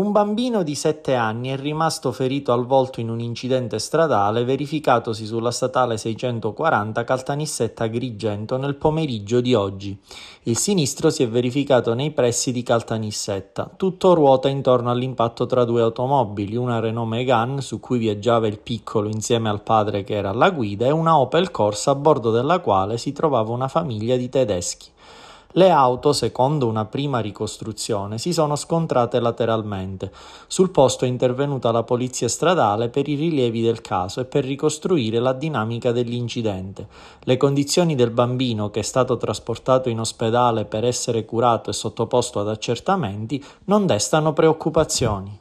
Un bambino di 7 anni è rimasto ferito al volto in un incidente stradale verificatosi sulla statale 640 Caltanissetta Agrigento nel pomeriggio di oggi. Il sinistro si è verificato nei pressi di Caltanissetta. Tutto ruota intorno all'impatto tra due automobili, una Renault Megane su cui viaggiava il piccolo insieme al padre che era alla guida e una Opel Corsa a bordo della quale si trovava una famiglia di tedeschi. Le auto, secondo una prima ricostruzione, si sono scontrate lateralmente. Sul posto è intervenuta la polizia stradale per i rilievi del caso e per ricostruire la dinamica dell'incidente. Le condizioni del bambino, che è stato trasportato in ospedale per essere curato e sottoposto ad accertamenti, non destano preoccupazioni.